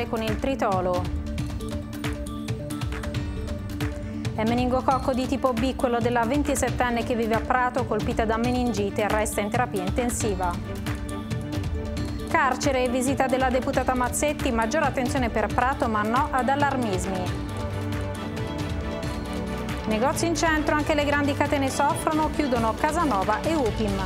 eliminare con il tritolo. È meningococco di tipo B quello della 27enne che vive a Prato colpita da meningite e resta in terapia intensiva. Carcere e visita della deputata Mazzetti, maggiore attenzione per Prato ma no ad allarmismi. Negozi in centro, anche le grandi catene soffrono, chiudono Casanova e Upim.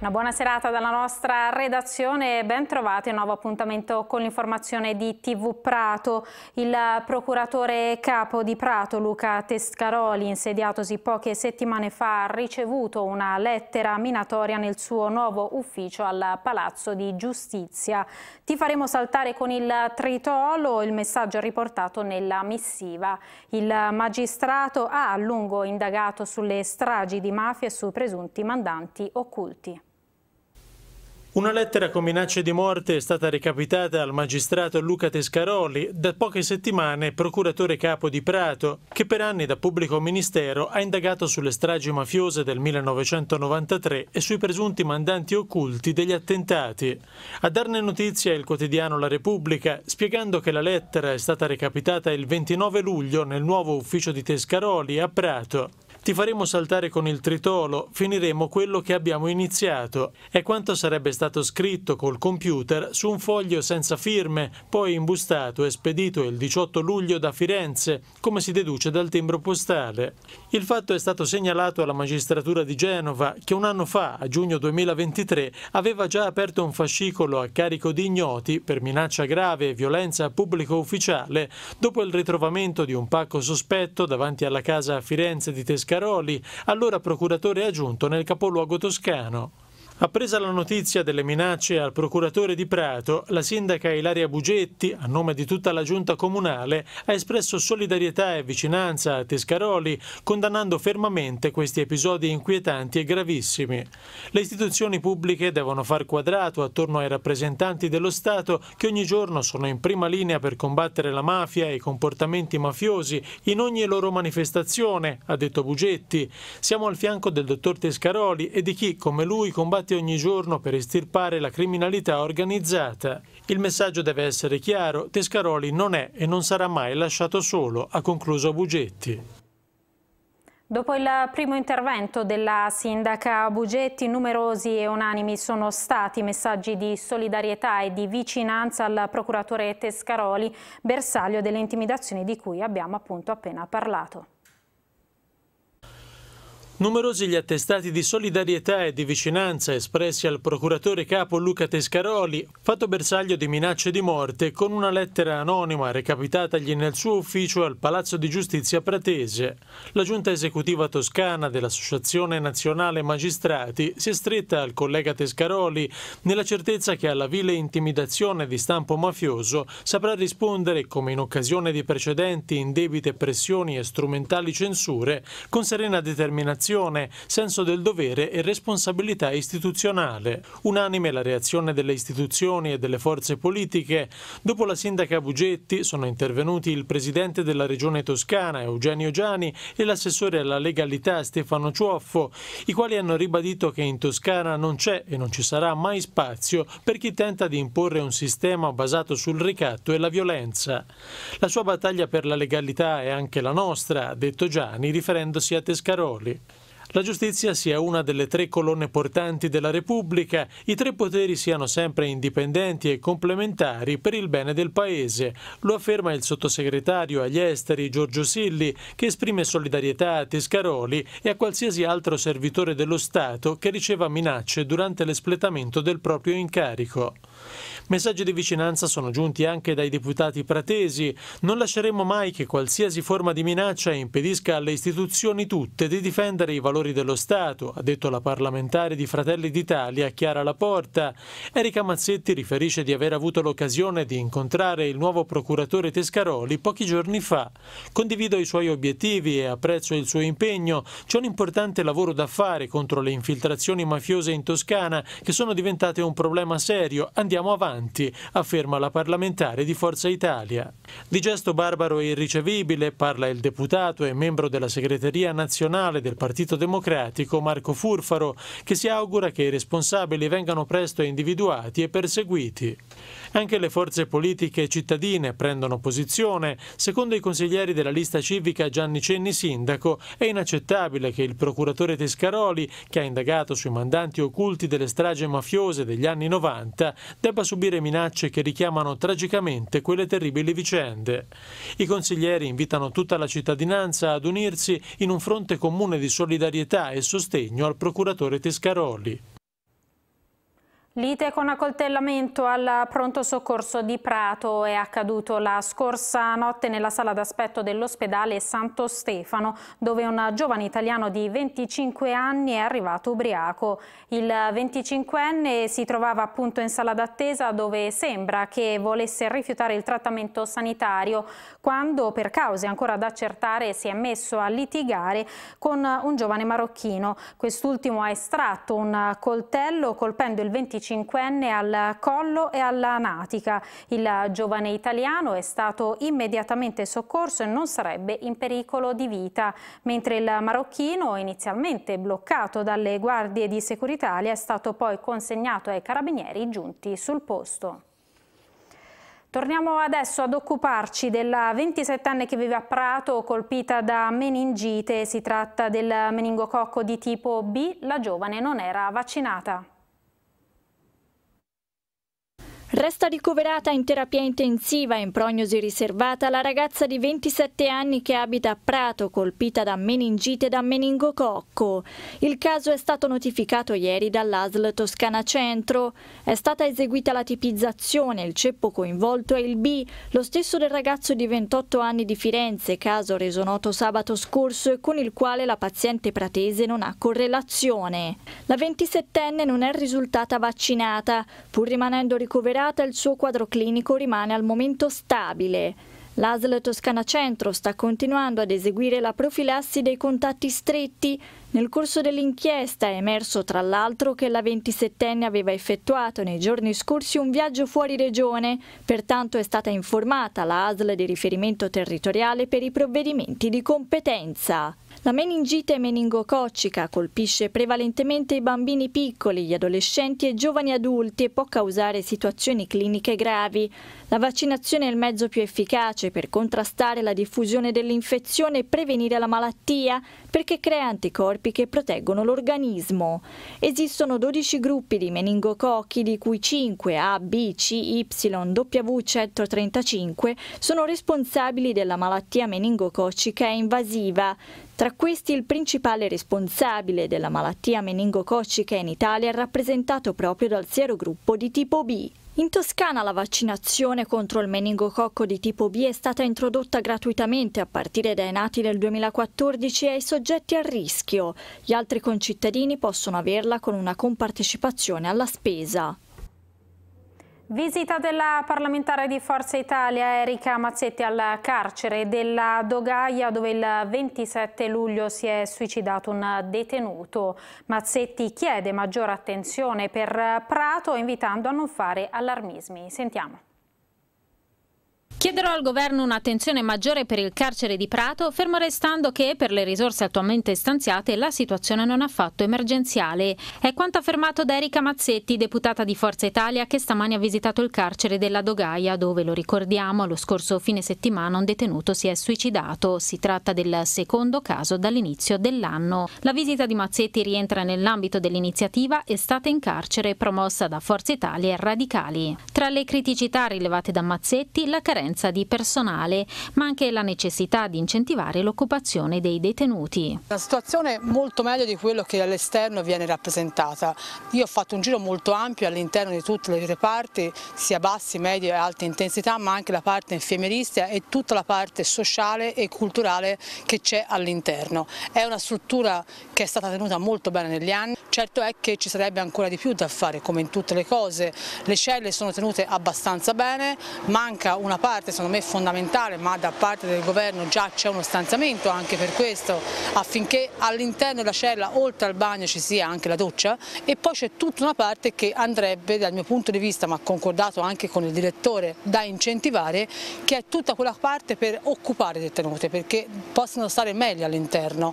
Una buona serata dalla nostra redazione e ben trovati. Un nuovo appuntamento con l'informazione di TV Prato. Il procuratore capo di Prato, Luca Tescaroli, insediatosi poche settimane fa, ha ricevuto una lettera minatoria nel suo nuovo ufficio al Palazzo di Giustizia. Ti faremo saltare con il tritolo il messaggio riportato nella missiva. Il magistrato ha a lungo indagato sulle stragi di mafia e su presunti mandanti occulti. Una lettera con minacce di morte è stata recapitata al magistrato Luca Tescaroli, da poche settimane procuratore capo di Prato, che per anni da pubblico ministero ha indagato sulle stragi mafiose del 1993 e sui presunti mandanti occulti degli attentati. A darne notizia è il quotidiano La Repubblica, spiegando che la lettera è stata recapitata il 29 luglio nel nuovo ufficio di Tescaroli a Prato. Ti faremo saltare con il tritolo, finiremo quello che abbiamo iniziato. È quanto sarebbe stato scritto col computer su un foglio senza firme, poi imbustato e spedito il 18 luglio da Firenze, come si deduce dal timbro postale. Il fatto è stato segnalato alla magistratura di Genova, che un anno fa, a giugno 2023, aveva già aperto un fascicolo a carico di ignoti per minaccia grave e violenza a pubblico ufficiale, dopo il ritrovamento di un pacco sospetto davanti alla casa a Firenze di Tescano Scaroli, allora procuratore aggiunto nel capoluogo toscano. Appresa la notizia delle minacce al procuratore di Prato, la sindaca Ilaria Bugetti, a nome di tutta la giunta comunale, ha espresso solidarietà e vicinanza a Tescaroli, condannando fermamente questi episodi inquietanti e gravissimi. Le istituzioni pubbliche devono far quadrato attorno ai rappresentanti dello Stato che ogni giorno sono in prima linea per combattere la mafia e i comportamenti mafiosi in ogni loro manifestazione, ha detto Bugetti. Siamo al fianco del dottor Tescaroli e di chi, come lui, combatte fatti ogni giorno per estirpare la criminalità organizzata. Il messaggio deve essere chiaro, Tescaroli non è e non sarà mai lasciato solo, ha concluso Bugetti. Dopo il primo intervento della sindaca Bugetti, numerosi e unanimi sono stati messaggi di solidarietà e di vicinanza al procuratore Tescaroli, bersaglio delle intimidazioni di cui abbiamo appunto appena parlato. Numerosi gli attestati di solidarietà e di vicinanza espressi al procuratore capo Luca Tescaroli, fatto bersaglio di minacce di morte con una lettera anonima recapitatagli nel suo ufficio al Palazzo di Giustizia Pratese. La giunta esecutiva toscana dell'Associazione Nazionale Magistrati si è stretta al collega Tescaroli nella certezza che alla vile intimidazione di stampo mafioso saprà rispondere, come in occasione di precedenti indebite pressioni e strumentali censure, con serena determinazione collaborazione, senso del dovere e responsabilità istituzionale. Unanime la reazione delle istituzioni e delle forze politiche. Dopo la sindaca Bugetti sono intervenuti il presidente della regione toscana Eugenio Giani e l'assessore alla legalità Stefano Cioffo, i quali hanno ribadito che in Toscana non c'è e non ci sarà mai spazio per chi tenta di imporre un sistema basato sul ricatto e la violenza. La sua battaglia per la legalità è anche la nostra, ha detto Gianni riferendosi a Tescaroli. La giustizia sia una delle tre colonne portanti della Repubblica, i tre poteri siano sempre indipendenti e complementari per il bene del Paese. Lo afferma il sottosegretario agli esteri Giorgio Silli, che esprime solidarietà a Tescaroli e a qualsiasi altro servitore dello Stato che riceva minacce durante l'espletamento del proprio incarico. Messaggi di vicinanza sono giunti anche dai deputati pratesi. Non lasceremo mai che qualsiasi forma di minaccia impedisca alle istituzioni tutte di difendere i valori dello Stato, ha detto la parlamentare di Fratelli d'Italia Chiara Laporta. Erika Mazzetti riferisce di aver avuto l'occasione di incontrare il nuovo procuratore Tescaroli pochi giorni fa. Condivido i suoi obiettivi e apprezzo il suo impegno. C'è un importante lavoro da fare contro le infiltrazioni mafiose in Toscana che sono diventate un problema serio. Andiamo avanti avanti, afferma la parlamentare di Forza Italia. Di gesto barbaro e irricevibile parla il deputato e membro della segreteria nazionale del Partito Democratico Marco Furfaro, che si augura che i responsabili vengano presto individuati e perseguiti. Anche le forze politiche cittadine prendono posizione. Secondo i consiglieri della lista civica Gianni Cenni Sindaco, è inaccettabile che il procuratore Tescaroli, che ha indagato sui mandanti occulti delle strage mafiose degli anni 90, debba subire sentire minacce che richiamano tragicamente quelle terribili vicende. I consiglieri invitano tutta la cittadinanza ad unirsi in un fronte comune di solidarietà e sostegno al procuratore Tescaroli. Lite con accoltellamento al pronto soccorso di Prato è accaduto la scorsa notte nella sala d'aspetto dell'ospedale Santo Stefano, dove un giovane italiano di 25 anni è arrivato ubriaco. Il 25enne si trovava appunto in sala d'attesa dove sembra che volesse rifiutare il trattamento sanitario quando per cause ancora da accertare si è messo a litigare con un giovane marocchino. Quest'ultimo ha estratto un coltello colpendo il 25 25enne al collo e alla natica. Il giovane italiano è stato immediatamente soccorso e non sarebbe in pericolo di vita, mentre il marocchino, inizialmente bloccato dalle guardie di Securitalia, è stato poi consegnato ai carabinieri giunti sul posto. Torniamo adesso ad occuparci della 27enne che vive a Prato colpita da meningite. Si tratta del meningococco di tipo B. La giovane non era vaccinata. Resta ricoverata in terapia intensiva in prognosi riservata la ragazza di 27 anni che abita a Prato, colpita da meningite da meningococco. Il caso è stato notificato ieri dall'ASL Toscana Centro. È stata eseguita la tipizzazione, il ceppo coinvolto è il B, lo stesso del ragazzo di 28 anni di Firenze, caso reso noto sabato scorso e con il quale la paziente pratese non ha correlazione. La 27enne non è risultata vaccinata, pur rimanendo ricoverata indagata il suo quadro clinico rimane al momento stabile. L'ASL Toscana Centro sta continuando ad eseguire la profilassi dei contatti stretti. Nel corso dell'inchiesta è emerso tra l'altro che la 27enne aveva effettuato nei giorni scorsi un viaggio fuori regione, pertanto è stata informata l'ASL di riferimento territoriale per i provvedimenti di competenza. La meningite meningococcica colpisce prevalentemente i bambini piccoli, gli adolescenti e giovani adulti e può causare situazioni cliniche gravi. La vaccinazione è il mezzo più efficace per contrastare la diffusione dell'infezione e prevenire la malattia perché crea anticorpi che proteggono l'organismo. Esistono 12 gruppi di meningococchi di cui 5 A, B, C, Y, W135 sono responsabili della malattia meningococcica invasiva. Tra questi il principale responsabile della malattia meningococcica in Italia è rappresentato proprio dal sierogruppo di tipo B. In Toscana la vaccinazione contro il meningococco di tipo B è stata introdotta gratuitamente a partire dai nati del 2014 ai soggetti a rischio. Gli altri concittadini possono averla con una compartecipazione alla spesa. Visita della parlamentare di Forza Italia Erika Mazzetti al carcere della Dogaia dove il 27 luglio si è suicidato un detenuto. Mazzetti chiede maggiore attenzione per Prato invitando a non fare allarmismi. Sentiamo. Chiederò al governo un'attenzione maggiore per il carcere di Prato, fermo restando che per le risorse attualmente stanziate la situazione non è affatto emergenziale. È quanto affermato da Erika Mazzetti, deputata di Forza Italia, che stamani ha visitato il carcere della Dogaia, dove, lo ricordiamo, lo scorso fine settimana un detenuto si è suicidato. Si tratta del secondo caso dall'inizio dell'anno. La visita di Mazzetti rientra nell'ambito dell'iniziativa Estate in carcere promossa da Forza Italia e Radicali. Tra le criticità rilevate da Mazzetti, la carenza carenza di personale, ma anche la necessità di incentivare l'occupazione dei detenuti. La situazione è molto meglio di quello che all'esterno viene rappresentata. Io ho fatto un giro molto ampio all'interno di tutte le reparti, sia bassi, medi e alte intensità, ma anche la parte infermieristica e tutta la parte sociale e culturale che c'è all'interno. È una struttura che è stata tenuta molto bene negli anni, certo è che ci sarebbe ancora di più da fare come in tutte le cose, le celle sono tenute abbastanza bene, manca una parte parte secondo me è fondamentale ma da parte del governo già c'è uno stanziamento anche per questo affinché all'interno della cella oltre al bagno ci sia anche la doccia e poi c'è tutta una parte che andrebbe dal mio punto di vista ma concordato anche con il direttore da incentivare che è tutta quella parte per occupare le tenute perché possono stare meglio all'interno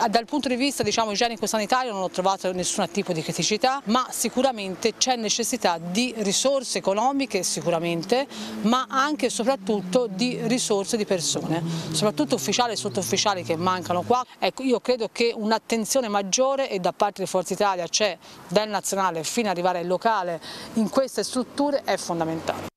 eh, dal punto di vista diciamo, igienico-sanitario non ho trovato nessun tipo di criticità, ma sicuramente c'è necessità di risorse economiche, sicuramente, ma anche e soprattutto di risorse di persone, soprattutto ufficiali e sottufficiali che mancano qua. Ecco, io credo che un'attenzione maggiore e da parte di Forza Italia c'è cioè dal nazionale fino ad arrivare al locale in queste strutture è fondamentale.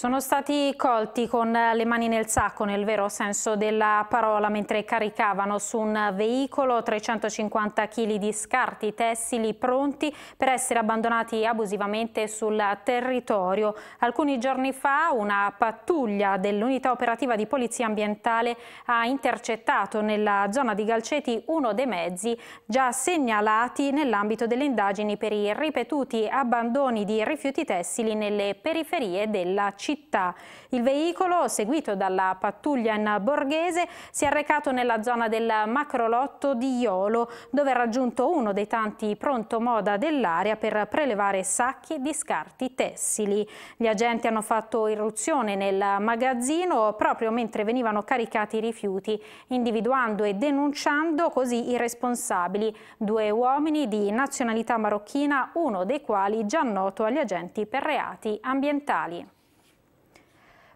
Sono stati colti con le mani nel sacco nel vero senso della parola mentre caricavano su un veicolo 350 kg di scarti tessili pronti per essere abbandonati abusivamente sul territorio. Alcuni giorni fa una pattuglia dell'unità operativa di polizia ambientale ha intercettato nella zona di Galceti uno dei mezzi già segnalati nell'ambito delle indagini per i ripetuti abbandoni di rifiuti tessili nelle periferie della città città. Il veicolo, seguito dalla pattuglia in borghese, si è recato nella zona del macrolotto di Iolo, dove ha raggiunto uno dei tanti pronto moda dell'area per prelevare sacchi di scarti tessili. Gli agenti hanno fatto irruzione nel magazzino proprio mentre venivano caricati i rifiuti, individuando e denunciando così i responsabili, due uomini di nazionalità marocchina, uno dei quali già noto agli agenti per reati ambientali.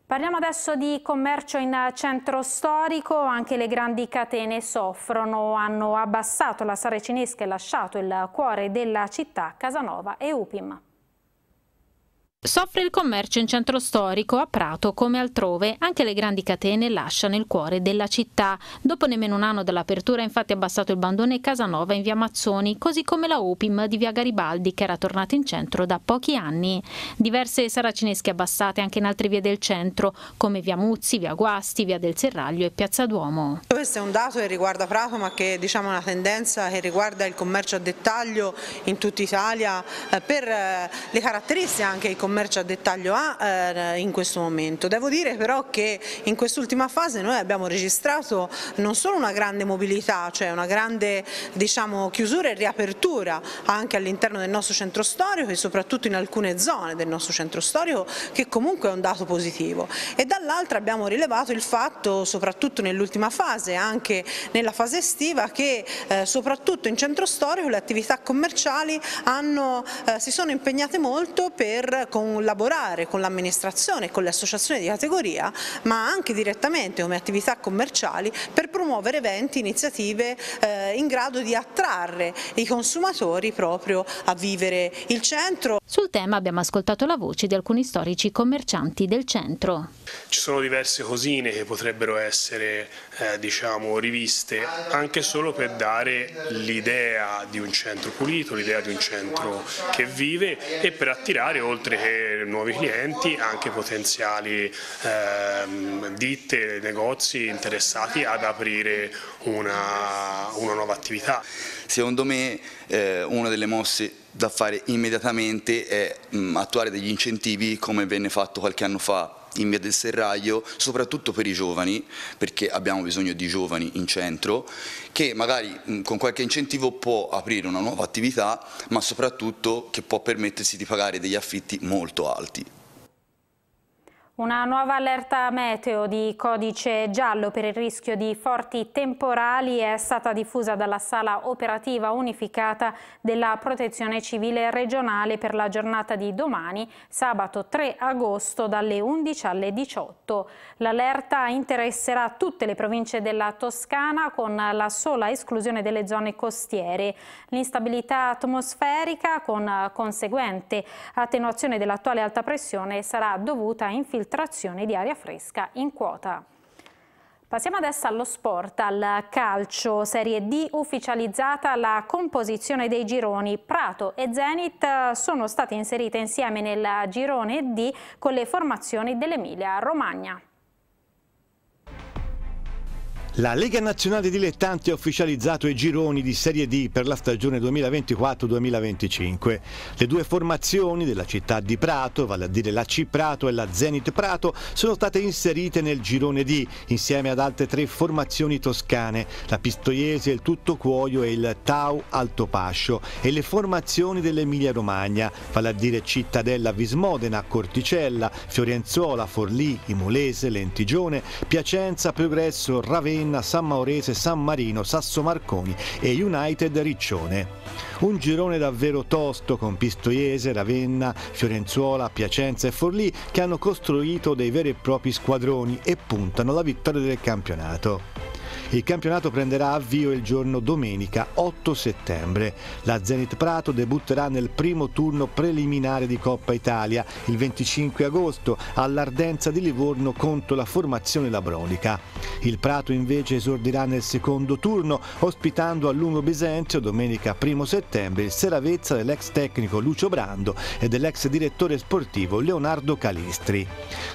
Parliamo adesso di commercio in centro storico, anche le grandi catene soffrono, hanno abbassato la Cinesca e lasciato il cuore della città Casanova e Upim. Soffre il commercio in centro storico, a Prato come altrove, anche le grandi catene lasciano il cuore della città. Dopo nemmeno un anno dall'apertura è infatti abbassato il bandone Casanova in via Mazzoni, così come la Opim di via Garibaldi che era tornata in centro da pochi anni. Diverse saracinesche abbassate anche in altre vie del centro, come via Muzzi, via Guasti, via del Serraglio e piazza Duomo. Questo è un dato che riguarda Prato ma che diciamo, è diciamo, una tendenza che riguarda il commercio a dettaglio in tutta Italia eh, per eh, le caratteristiche anche del commerci commercio a dettaglio ha eh, in questo momento. Devo dire però che in quest'ultima fase noi abbiamo registrato non solo una grande mobilità, cioè una grande diciamo, chiusura e riapertura anche all'interno del nostro centro storico e soprattutto in alcune zone del nostro centro storico che comunque è un dato positivo e dall'altra abbiamo rilevato il fatto soprattutto nell'ultima fase anche nella fase estiva che eh, soprattutto in centro storico le attività commerciali hanno, eh, si sono impegnate molto per con un lavorare con l'amministrazione e con le associazioni di categoria, ma anche direttamente come attività commerciali per promuovere eventi, iniziative eh, in grado di attrarre i consumatori proprio a vivere il centro. Sul tema abbiamo ascoltato la voce di alcuni storici commercianti del centro ci sono diverse cosine che potrebbero essere eh, diciamo, riviste anche solo per dare l'idea di un centro pulito, l'idea di un centro che vive e per attirare oltre che nuovi clienti anche potenziali eh, ditte, negozi interessati ad aprire una, una nuova attività. Secondo me eh, una delle mosse da fare immediatamente è mh, mm, attuare degli incentivi come venne fatto qualche anno fa in via del Serraglio, soprattutto per i giovani, perché abbiamo bisogno di giovani in centro, che magari con qualche incentivo può aprire una nuova attività, ma soprattutto che può permettersi di pagare degli affitti molto alti. Una nuova allerta meteo di codice giallo per il rischio di forti temporali è stata diffusa dalla sala operativa unificata della Protezione Civile regionale per la giornata di domani, sabato 3 agosto dalle 11 alle 18. L'allerta interesserà tutte le province della Toscana con la sola esclusione delle zone costiere. L'instabilità atmosferica con conseguente attenuazione dell'attuale alta pressione sarà dovuta a infiltrazioni infiltrazione di aria fresca in quota. Passiamo adesso allo sport, al calcio, Serie D ufficializzata la composizione dei gironi. Prato e Zenit eh, sono state inserite insieme nel girone D con le formazioni dell'Emilia Romagna. La Lega Nazionale Dilettanti ha ufficializzato i gironi di Serie D per la stagione 2024-2025. Le due formazioni della città di Prato, vale a dire la C Prato e la Zenit Prato, sono state inserite nel girone D insieme ad altre tre formazioni toscane, la Pistoiese, il Tutto Cuoio e il Tau Altopascio e le formazioni dell'Emilia Romagna, vale a dire Cittadella Vismodena, Corticella, Fiorenzuola, Forlì, Imolese, Lentigione, Piacenza, Progresso, Ravenna Ravenna, San Maurese, San Marino, Sasso Marconi e United Riccione. Un girone davvero tosto con Pistoiese, Ravenna, Fiorenzuola, Piacenza e Forlì che hanno costruito dei veri e propri squadroni e puntano alla vittoria del campionato. Il campionato prenderà avvio il giorno domenica 8 settembre. La Zenit Prato debutterà nel primo turno preliminare di Coppa Italia il 25 agosto all'Ardenza di Livorno contro la formazione labronica. Il Prato invece esordirà nel secondo turno ospitando a Lungo Bisenzio domenica 1 settembre il Seravezza dell'ex tecnico Lucio Brando e dell'ex direttore sportivo Leonardo Calistri.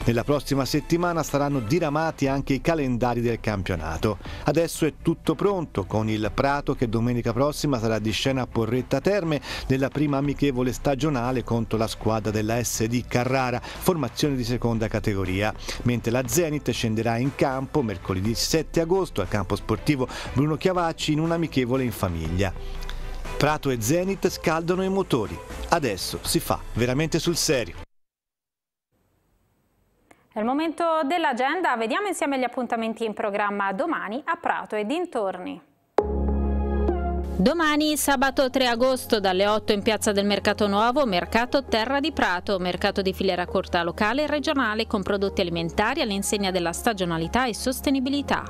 Nella prossima settimana saranno diramati anche i calendari del campionato. Adesso è tutto pronto con il Prato che domenica prossima sarà di scena a Porretta Terme nella prima amichevole stagionale contro la squadra della SD Carrara, formazione di seconda categoria, mentre la Zenit scenderà in campo mercoledì 7 agosto al campo sportivo Bruno Chiavacci in un amichevole in famiglia. Prato e Zenit scaldano i motori, adesso si fa veramente sul serio. È momento dell'agenda, vediamo insieme gli appuntamenti in programma domani a Prato e dintorni. Domani sabato 3 agosto dalle 8 in Piazza del Mercato Nuovo, Mercato Terra di Prato, mercato di filiera corta locale e regionale con prodotti alimentari all'insegna della stagionalità e sostenibilità.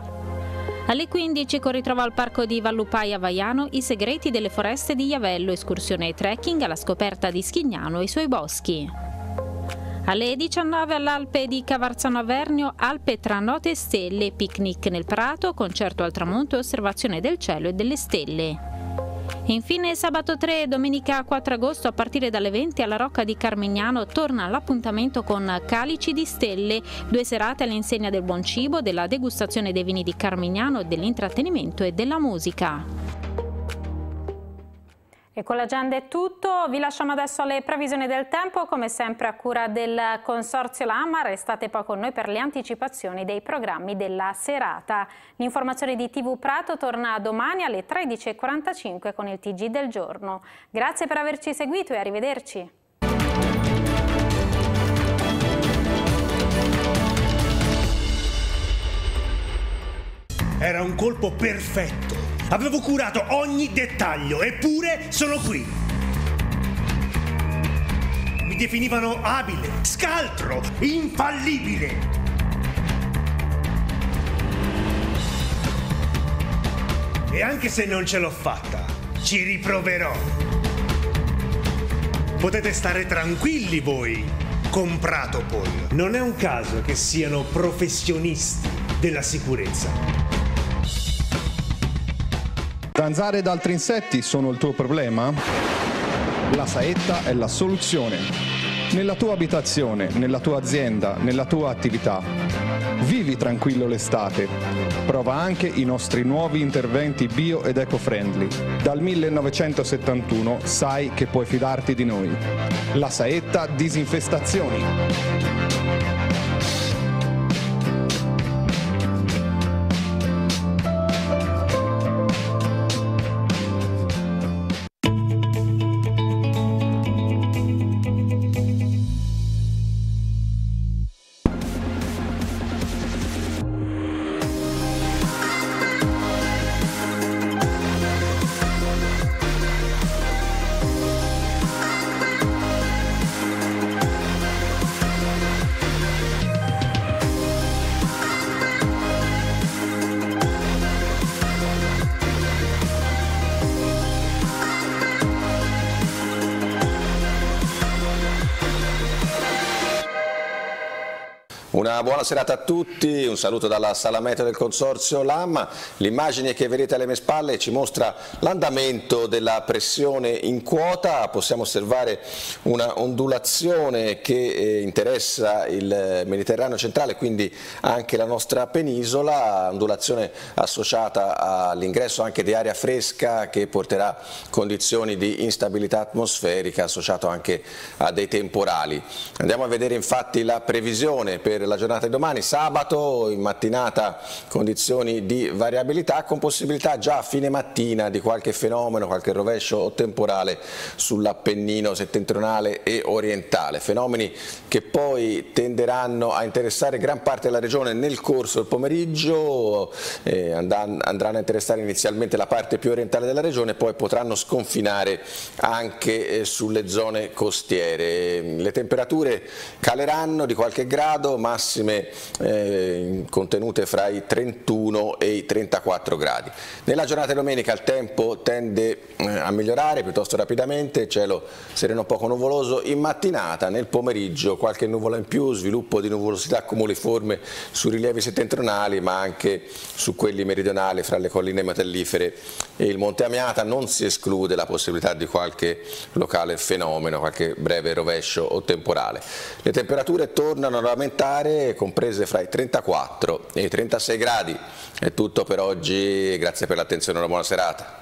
Alle 15 con ritrovo al parco di Vallupai a Vaiano i segreti delle foreste di Iavello, escursione e trekking alla scoperta di Schignano e i suoi boschi. Alle 19 all'Alpe di Cavarzano Avernio, Alpe tra note e stelle, picnic nel prato, concerto al tramonto e osservazione del cielo e delle stelle. Infine sabato 3 e domenica 4 agosto a partire dalle 20 alla Rocca di Carmignano torna l'appuntamento con Calici di Stelle, due serate all'insegna del buon cibo, della degustazione dei vini di Carmignano, dell'intrattenimento e della musica. E con l'agenda è tutto, vi lasciamo adesso alle previsioni del tempo, come sempre a cura del Consorzio Lama, restate poi con noi per le anticipazioni dei programmi della serata. L'informazione di TV Prato torna domani alle 13.45 con il TG del giorno. Grazie per averci seguito e arrivederci. Era un colpo perfetto Avevo curato ogni dettaglio, eppure sono qui. Mi definivano abile, scaltro, infallibile. E anche se non ce l'ho fatta, ci riproverò. Potete stare tranquilli voi, compratopol. Non è un caso che siano professionisti della sicurezza. Zanzare ed altri insetti sono il tuo problema? La saetta è la soluzione. Nella tua abitazione, nella tua azienda, nella tua attività. Vivi tranquillo l'estate. Prova anche i nostri nuovi interventi bio ed eco-friendly. Dal 1971 sai che puoi fidarti di noi. La saetta disinfestazioni. Una buona serata a tutti, un saluto dalla sala meteo del Consorzio LAM. L'immagine che vedete alle mie spalle ci mostra l'andamento della pressione in quota. Possiamo osservare una ondulazione che eh, interessa il Mediterraneo centrale, quindi anche la nostra penisola, ondulazione associata all'ingresso anche di aria fresca che porterà condizioni di instabilità atmosferica associato anche a dei temporali. Andiamo a vedere infatti la previsione per la giornata di domani, sabato in mattinata condizioni di variabilità con possibilità già a fine mattina di qualche fenomeno, qualche rovescio o temporale sull'Appennino settentrionale e orientale, fenomeni che poi tenderanno a interessare gran parte della regione nel corso del pomeriggio, eh, andranno a interessare inizialmente la parte più orientale della regione, poi potranno sconfinare anche eh, sulle zone costiere. Le temperature caleranno di qualche grado, ma massime eh, contenute fra i 31 e i 34 gradi. Nella giornata di domenica il tempo tende eh, a migliorare piuttosto rapidamente, cielo sereno poco nuvoloso in mattinata, nel pomeriggio qualche nuvola in più, sviluppo di nuvolosità cumuliforme su rilievi settentrionali ma anche su quelli meridionali fra le colline metallifere e il Monte Amiata, non si esclude la possibilità di qualche locale fenomeno, qualche breve rovescio o temporale. Le temperature tornano ad aumentare aree comprese fra i 34 e i 36 gradi. È tutto per oggi, grazie per l'attenzione e una buona serata.